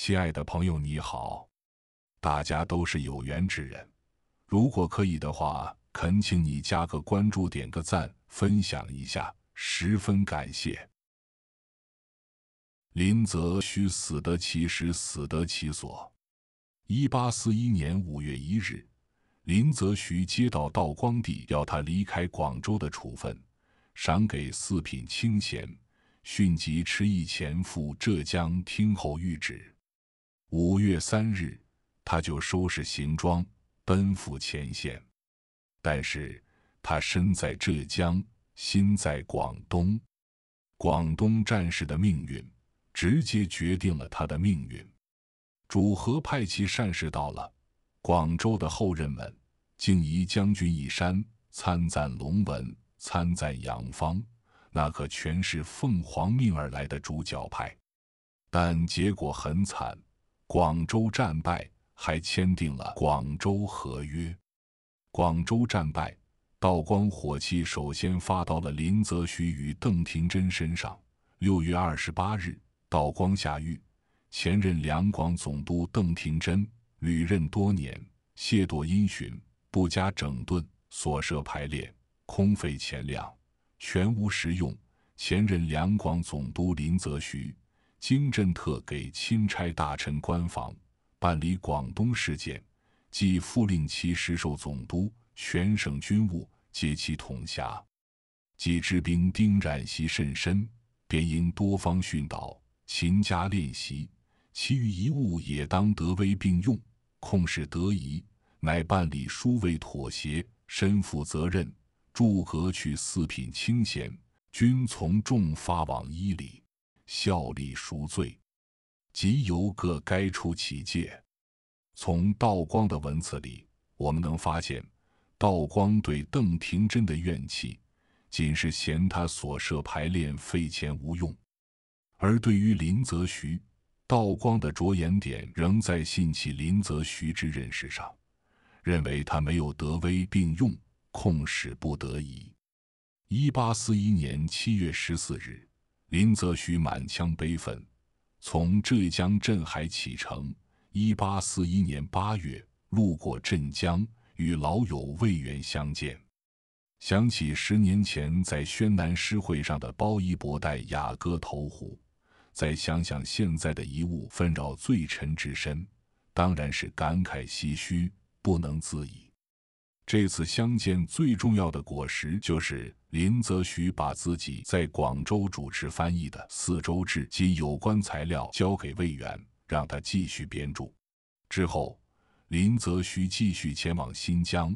亲爱的朋友，你好！大家都是有缘之人，如果可以的话，恳请你加个关注，点个赞，分享一下，十分感谢。林则徐死得其时，死得其所。一八四一年五月一日，林则徐接到道光帝要他离开广州的处分，赏给四品清闲，迅即驰意前赴浙江听候谕旨。五月三日，他就收拾行装奔赴前线，但是他身在浙江，心在广东。广东战士的命运，直接决定了他的命运。主和派其善事到了广州的后任们，敬宜将军一山参赞龙文参赞杨芳，那可全是奉皇命而来的主角派，但结果很惨。广州战败，还签订了《广州合约》。广州战败，道光火气首先发到了林则徐与邓廷桢身上。六月二十八日，道光下狱，前任两广总督邓廷桢，履任多年，亵渎音讯，不加整顿，所设排列，空费钱粮，全无实用。前任两广总督林则徐。金振特给钦差大臣官房办理广东事件，即复令其实授总督全省军务，皆其统辖。既知兵丁染习甚深，便应多方训导，勤加练习。其余一物也当得威并用，控事得宜，乃办理殊为妥协，身负责任，著革去四品清闲，均从重发往伊犁。效力赎罪，即由各该出其界。从道光的文字里，我们能发现，道光对邓廷桢的怨气，仅是嫌他所设排练费钱无用；而对于林则徐，道光的着眼点仍在信弃林则徐之认识上，认为他没有德威并用，控使不得已。一八四一年七月十四日。林则徐满腔悲愤，从浙江镇海启程。1841年8月，路过镇江，与老友魏源相见，想起十年前在宣南诗会上的包衣博带雅歌投壶，再想想现在的遗物纷扰，罪臣之身，当然是感慨唏嘘，不能自已。这次相见最重要的果实，就是林则徐把自己在广州主持翻译的《四周志》及有关材料交给魏源，让他继续编著。之后，林则徐继续前往新疆，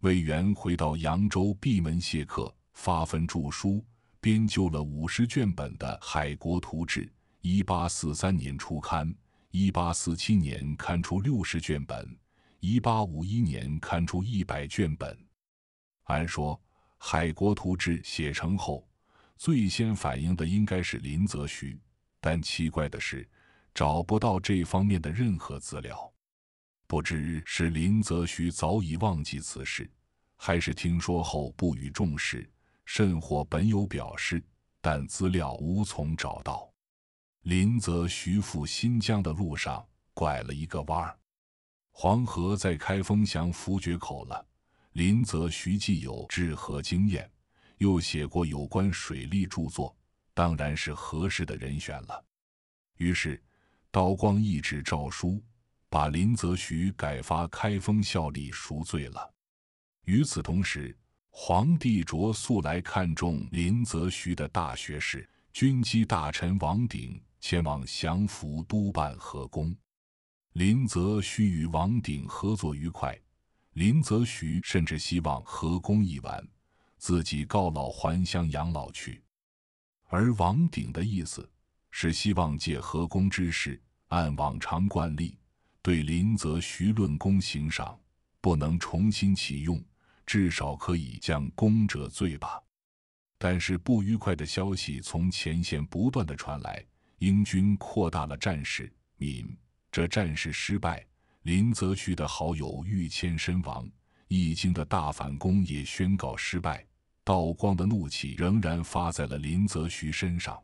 魏源回到扬州闭门谢客，发愤著书，编就了五十卷本的《海国图志》，一八四三年初刊，一八四七年刊出六十卷本。一八五一年刊出一百卷本。按说《海国图志》写成后，最先反映的应该是林则徐，但奇怪的是，找不到这方面的任何资料。不知是林则徐早已忘记此事，还是听说后不予重视，甚或本有表示，但资料无从找到。林则徐赴新疆的路上拐了一个弯儿。黄河在开封降伏决口了，林则徐既有治河经验，又写过有关水利著作，当然是合适的人选了。于是，道光一纸诏书，把林则徐改发开封效力赎罪了。与此同时，皇帝着素来看中林则徐的大学士、军机大臣王鼎前往降伏督办河工。林则徐与王鼎合作愉快，林则徐甚至希望合宫一晚，自己告老还乡养老去。而王鼎的意思是希望借合宫之事，按往常惯例对林则徐论功行赏，不能重新启用，至少可以将功折罪吧。但是不愉快的消息从前线不断的传来，英军扩大了战事，闽。这战事失败，林则徐的好友遇谦身亡，义经的大反攻也宣告失败。道光的怒气仍然发在了林则徐身上。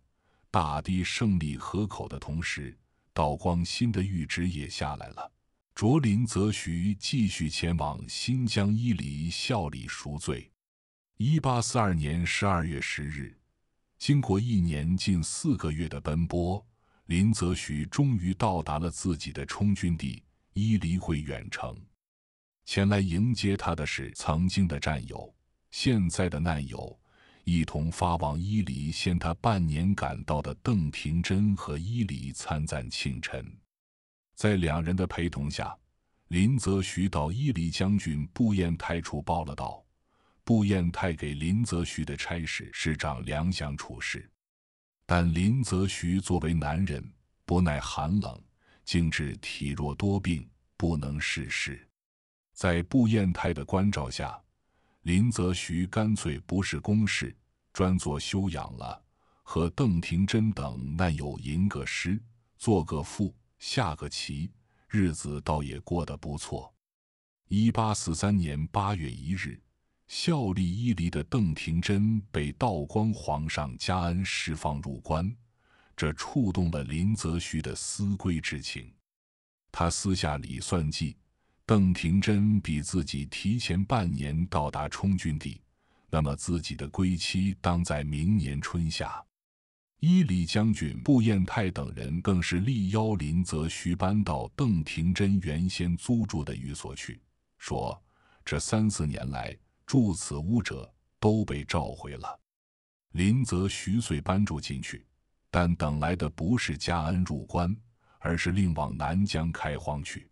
大堤胜利河口的同时，道光新的谕旨也下来了，着林则徐继续前往新疆伊犁效力赎罪。一八四二年十二月十日，经过一年近四个月的奔波。林则徐终于到达了自己的充军地伊犁会远城。前来迎接他的是曾经的战友，现在的难友，一同发往伊犁，先他半年赶到的邓廷桢和伊犁参赞庆臣。在两人的陪同下，林则徐到伊犁将军布彦泰处报了到。布彦泰给林则徐的差事是张良相处事。但林则徐作为男人，不耐寒冷，竟致体弱多病，不能事事。在布彦泰的关照下，林则徐干脆不是公事，专做修养了。和邓廷桢等难友吟个诗，作个赋，下个棋，日子倒也过得不错。一八四三年八月一日。效力伊犁的邓廷桢被道光皇上加恩释放入关，这触动了林则徐的思归之情。他私下里算计，邓廷桢比自己提前半年到达充军地，那么自己的归期当在明年春夏。伊犁将军布彦泰等人更是力邀林则徐搬到邓廷桢原先租住的寓所去，说这三四年来。住此屋者都被召回了。林则徐遂搬住进去，但等来的不是加恩入关，而是另往南疆开荒去。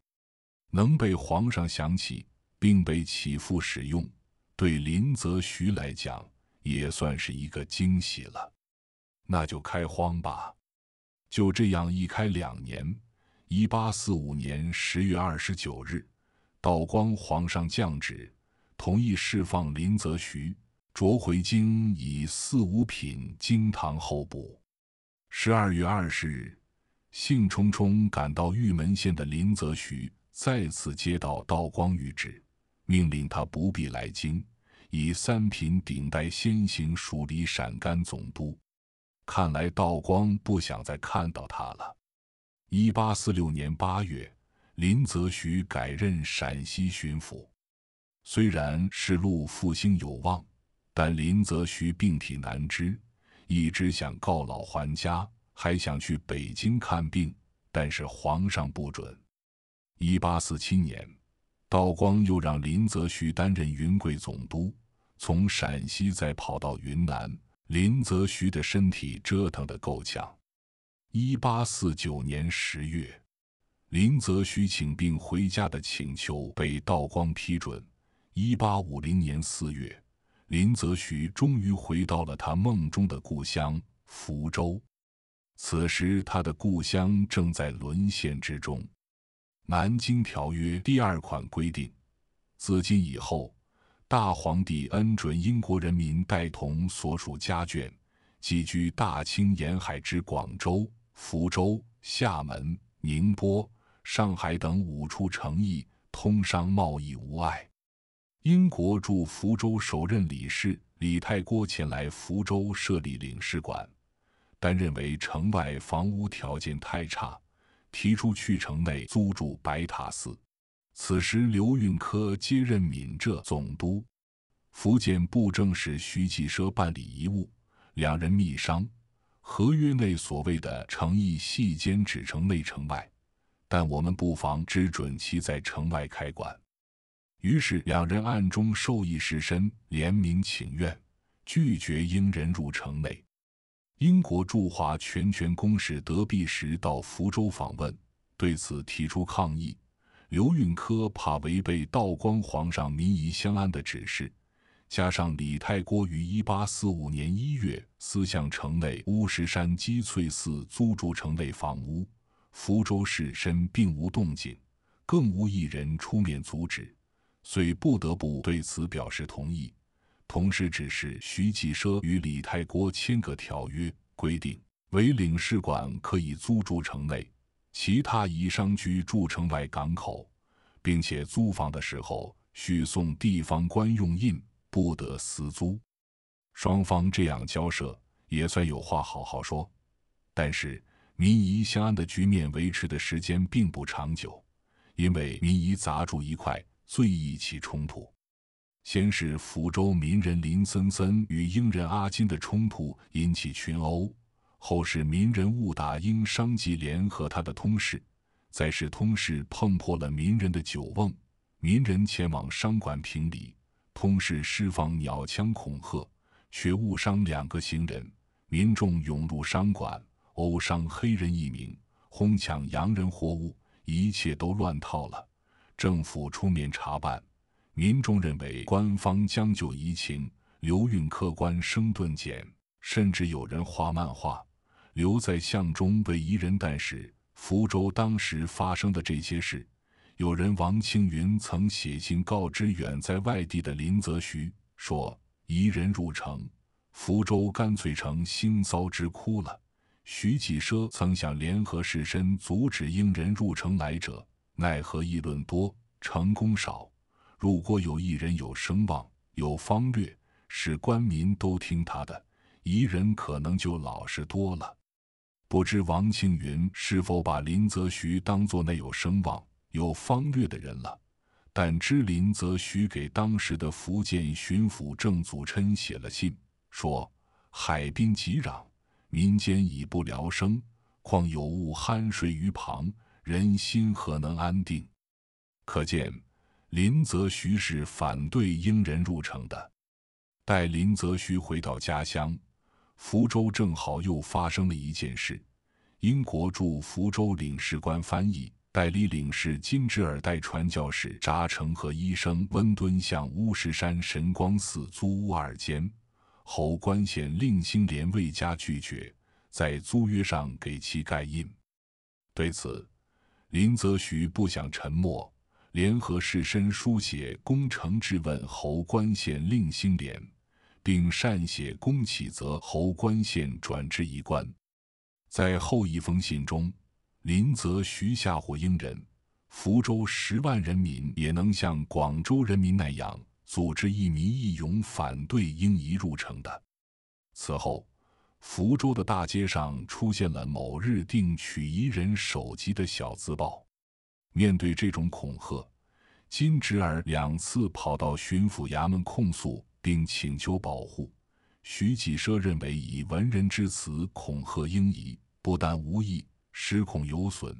能被皇上想起，并被起复使用，对林则徐来讲也算是一个惊喜了。那就开荒吧。就这样一开两年。一八四五年十月二十九日，道光皇上降旨。同意释放林则徐，擢回京，以四五品京堂候补。十二月二十日，兴冲冲赶到玉门县的林则徐，再次接到道光谕旨，命令他不必来京，以三品顶戴先行署理陕甘总督。看来道光不想再看到他了。一八四六年八月，林则徐改任陕西巡抚。虽然是路复兴有望，但林则徐病体难支，一直想告老还家，还想去北京看病，但是皇上不准。一八四七年，道光又让林则徐担任云贵总督，从陕西再跑到云南，林则徐的身体折腾得够呛。一八四九年十月，林则徐请病回家的请求被道光批准。一八五零年四月，林则徐终于回到了他梦中的故乡福州。此时，他的故乡正在沦陷之中。《南京条约》第二款规定：自今以后，大皇帝恩准英国人民带同所属家眷，寄居大清沿海之广州、福州、厦门、宁波、上海等五处城邑，通商贸易无碍。英国驻福州首任理事李泰郭前来福州设立领事馆，但认为城外房屋条件太差，提出去城内租住白塔寺。此时刘运科接任闽浙总督，福建布政使徐继奢办理遗物，两人密商，合约内所谓的诚意系间指城内城外，但我们不妨只准其在城外开馆。于是，两人暗中授意士绅联名请愿，拒绝英人入城内。英国驻华全权公使德必时到福州访问，对此提出抗议。刘运科怕违背道光皇上民夷相安的指示，加上李太郭于一八四五年一月私向城内乌石山积翠寺租住城内房屋，福州士绅并无动静，更无一人出面阻止。遂不得不对此表示同意，同时指示徐继奢与李泰国签个条约，规定为领事馆可以租住城内，其他宜商居住城外港口，并且租房的时候需送地方官用印，不得私租。双方这样交涉也算有话好好说，但是民夷相安的局面维持的时间并不长久，因为民夷杂住一块。最易起冲突。先是福州民人林森森与英人阿金的冲突引起群殴，后是民人误打英商及联合他的通事，再是通事碰破了民人的酒瓮，民人前往商馆评理，通事释放鸟枪恐吓，却误伤两个行人，民众涌入商馆殴伤黑人一名，哄抢洋人货物，一切都乱套了。政府出面查办，民众认为官方将就移情，留运客官生顿减，甚至有人画漫画，留在巷中为彝人。但是福州当时发生的这些事，有人王庆云曾写信告知远在外地的林则徐，说彝人入城，福州干脆成腥臊之窟了。徐继奢曾想联合士绅阻止英人入城来者。奈何议论多，成功少。如果有一人有声望、有方略，使官民都听他的，疑人可能就老实多了。不知王庆云是否把林则徐当作那有声望、有方略的人了？但知林则徐给当时的福建巡抚郑祖琛写了信，说：“海滨急壤，民间已不聊生，况有物酣睡于旁。”人心何能安定？可见林则徐是反对英人入城的。待林则徐回到家乡，福州正好又发生了一件事：英国驻福州领事官翻译、代理领事金枝尔代传教士扎城和医生温敦向乌石山神光寺租屋二间，侯官县令星廉未加拒绝，在租约上给其盖印。对此。林则徐不想沉默，联合士绅书写攻城质问侯官县令兴廉，并擅写公启则侯官县转职一官。在后一封信中，林则徐吓唬英人：“福州十万人民也能像广州人民那样，组织一民一勇反对英夷入城的。”此后。福州的大街上出现了“某日定取一人首级”的小字报。面对这种恐吓，金侄儿两次跑到巡抚衙门控诉，并请求保护。徐启奢认为以文人之词恐吓英仪，不但无益，实恐有损，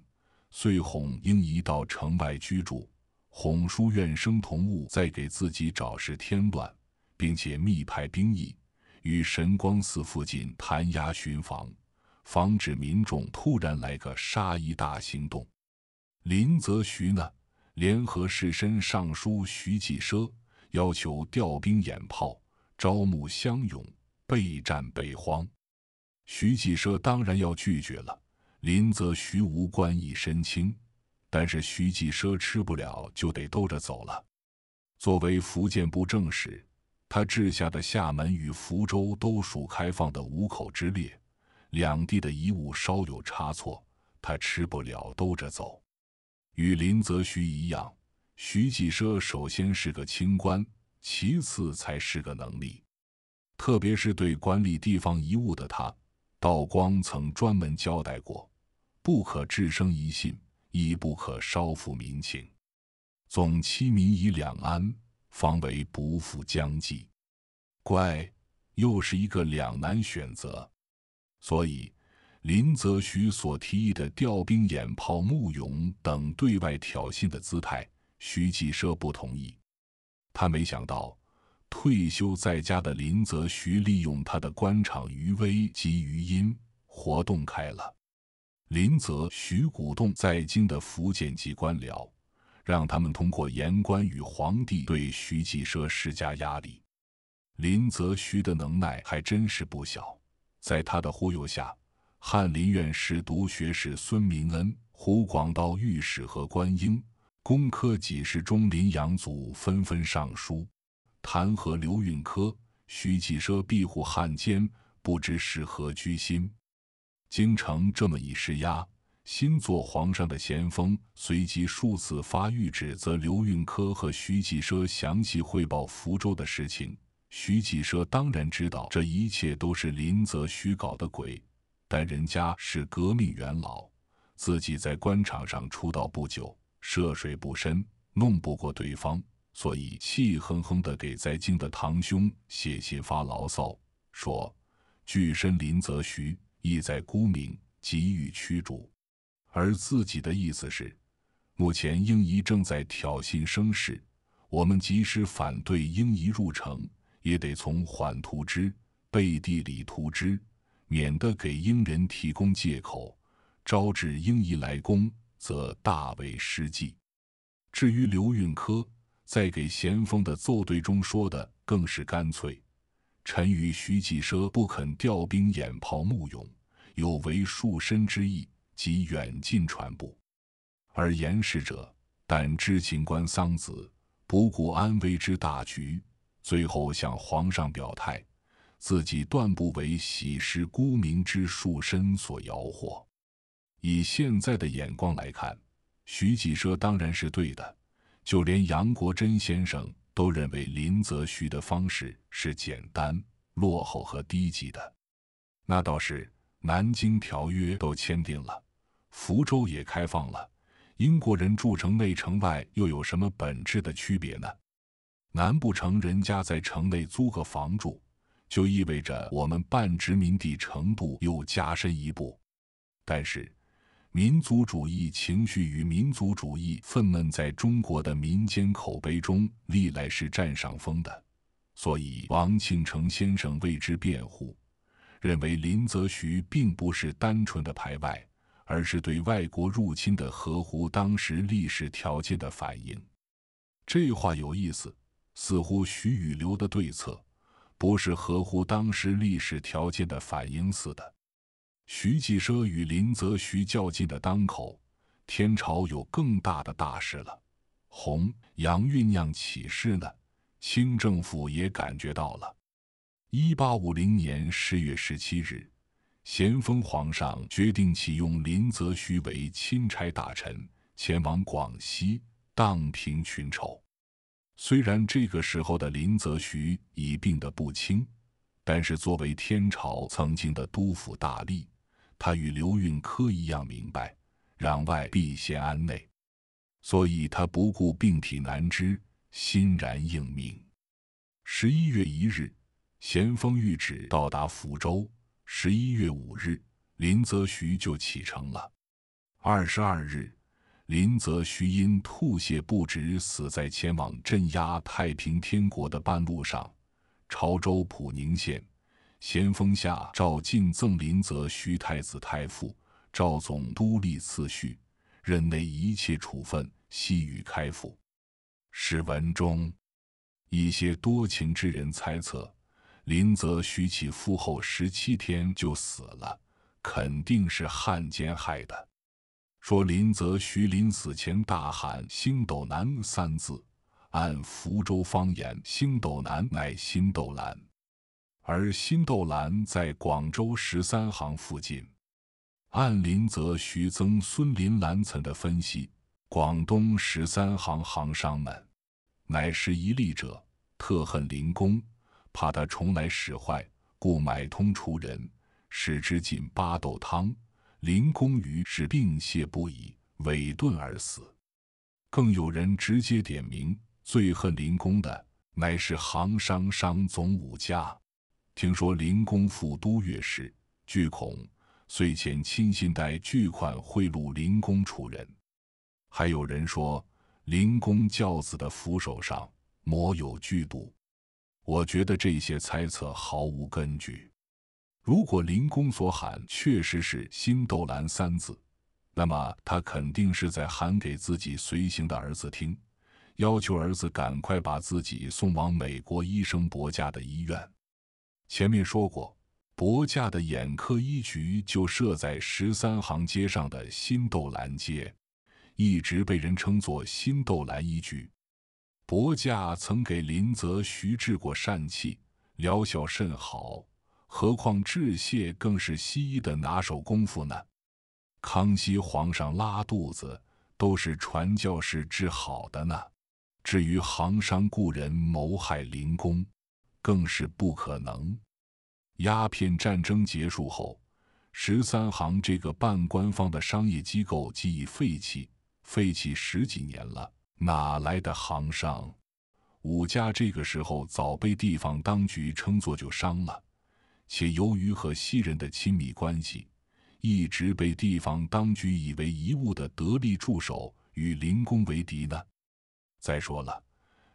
遂哄英仪到城外居住，哄书院生同物，再给自己找事添乱，并且密派兵役。于神光寺附近弹压巡防，防止民众突然来个杀一大行动。林则徐呢，联合士绅尚书徐继奢，要求调兵演炮，招募乡勇，备战北荒。徐继奢当然要拒绝了。林则徐无官一身轻，但是徐继奢吃不了，就得兜着走了。作为福建布政使。他治下的厦门与福州都属开放的五口之列，两地的遗物稍有差错，他吃不了兜着走。与林则徐一样，徐继奢首先是个清官，其次才是个能力。特别是对管理地方遗物的他，道光曾专门交代过：不可置生疑心，亦不可稍负民情，总期民以两安。方为不负将计，乖，又是一个两难选择。所以，林则徐所提议的调兵、演炮、募勇等对外挑衅的姿态，徐继奢不同意。他没想到，退休在家的林则徐利用他的官场余威及余音，活动开了。林则徐鼓动在京的福建籍官僚。让他们通过言官与皇帝对徐继奢施加压力。林则徐的能耐还真是不小，在他的忽悠下，翰林院侍读学士孙明恩、湖广道御史和官英、工科给事中林阳祖纷纷上书，弹劾刘运科、徐继奢庇护汉奸，不知是何居心。京城这么一施压。新做皇上的咸丰随即数次发谕旨，责刘运科和徐继奢详细汇报福州的事情。徐继奢当然知道这一切都是林则徐搞的鬼，但人家是革命元老，自己在官场上出道不久，涉水不深，弄不过对方，所以气哼哼地给在京的堂兄写信发牢骚，说：“据身林则徐，意在沽名，急于驱逐。”而自己的意思是，目前英仪正在挑衅声势，我们即使反对英仪入城，也得从缓图之，背地里图之，免得给英人提供借口，招致英仪来攻，则大为失计。至于刘运科在给咸丰的奏对中说的更是干脆：“臣与徐继奢不肯调兵掩炮募勇，有违树身之意。”及远近传布，而严世者但知情官桑梓，不顾安危之大局，最后向皇上表态，自己断不为喜失孤名之树身所摇惑。以现在的眼光来看，徐继奢当然是对的，就连杨国桢先生都认为林则徐的方式是简单、落后和低级的。那倒是，南京条约都签订了。福州也开放了，英国人住城内城外又有什么本质的区别呢？难不成人家在城内租个房住，就意味着我们半殖民地程度又加深一步？但是，民族主义情绪与民族主义愤懑在中国的民间口碑中历来是占上风的，所以王庆成先生为之辩护，认为林则徐并不是单纯的排外。而是对外国入侵的合乎当时历史条件的反应。这话有意思，似乎徐与刘的对策不是合乎当时历史条件的反应似的。徐继奢与林则徐较劲的当口，天朝有更大的大事了，弘扬酝酿起事呢。清政府也感觉到了。一八五零年十月十七日。咸丰皇上决定启用林则徐为钦差大臣，前往广西荡平群丑。虽然这个时候的林则徐已病得不轻，但是作为天朝曾经的督抚大吏，他与刘运科一样明白“攘外必先安内”，所以他不顾病体难支，欣然应命。十一月一日，咸丰谕旨到达福州。十一月五日，林则徐就启程了。二十二日，林则徐因吐血不止，死在前往镇压太平天国的半路上。潮州普宁县，咸丰下诏晋赠林则徐太子太傅，赵总督立次序，任内一切处分悉予开府。史文中，一些多情之人猜测。林则徐起复后十七天就死了，肯定是汉奸害的。说林则徐临死前大喊“星斗南”三字，按福州方言，“星斗南”乃“星斗兰”，而“星斗兰”在广州十三行附近。按林则徐曾孙林兰岑的分析，广东十三行行商们乃是一利者，特恨林公。怕他重来使坏，故买通厨人，使之进八豆汤，林公于是病泻不已，委顿而死。更有人直接点名，最恨林公的乃是行商商总武家。听说林公赴都月时，惧恐，遂遣亲信带巨款贿赂林公楚人。还有人说，林公教子的扶手上抹有剧毒。我觉得这些猜测毫无根据。如果林公所喊确实是“新豆兰”三字，那么他肯定是在喊给自己随行的儿子听，要求儿子赶快把自己送往美国医生伯家的医院。前面说过，伯家的眼科医局就设在十三行街上的新豆兰街，一直被人称作新豆兰医局。伯驾曾给林则徐治过疝气，疗效甚好。何况治泻更是西医的拿手功夫呢。康熙皇上拉肚子都是传教士治好的呢。至于行商故人谋害林公，更是不可能。鸦片战争结束后，十三行这个半官方的商业机构即已废弃，废弃十几年了。哪来的行商？武家这个时候早被地方当局称作旧商了，且由于和西人的亲密关系，一直被地方当局以为一物的得力助手。与林公为敌呢？再说了，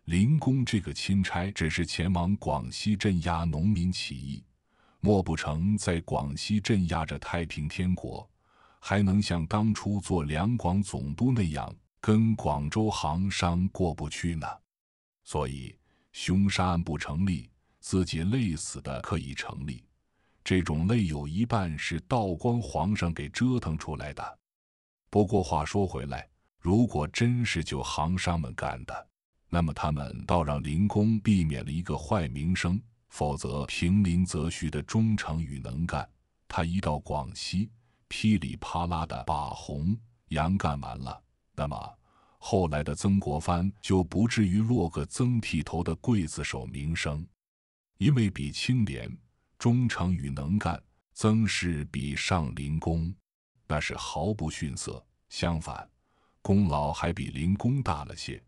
林公这个钦差只是前往广西镇压农民起义，莫不成在广西镇压着太平天国，还能像当初做两广总督那样？跟广州行商过不去呢，所以凶杀案不成立，自己累死的可以成立。这种累有一半是道光皇上给折腾出来的。不过话说回来，如果真是就行商们干的，那么他们倒让林公避免了一个坏名声。否则，凭林则徐的忠诚与能干，他一到广西，噼里啪啦的把红洋干完了。那么，后来的曾国藩就不至于落个“曾剃头”的刽子手名声，因为比清廉、忠诚与能干，曾氏比上林公那是毫不逊色。相反，功劳还比林公大了些，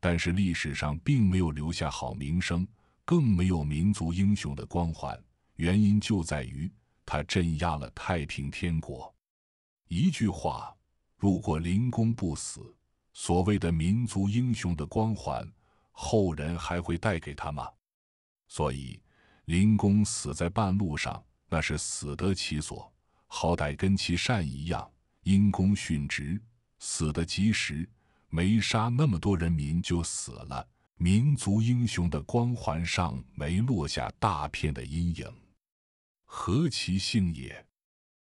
但是历史上并没有留下好名声，更没有民族英雄的光环。原因就在于他镇压了太平天国。一句话。如果林公不死，所谓的民族英雄的光环，后人还会带给他吗？所以林公死在半路上，那是死得其所，好歹跟其善一样，因公殉职，死得及时，没杀那么多人民就死了，民族英雄的光环上没落下大片的阴影，何其幸也！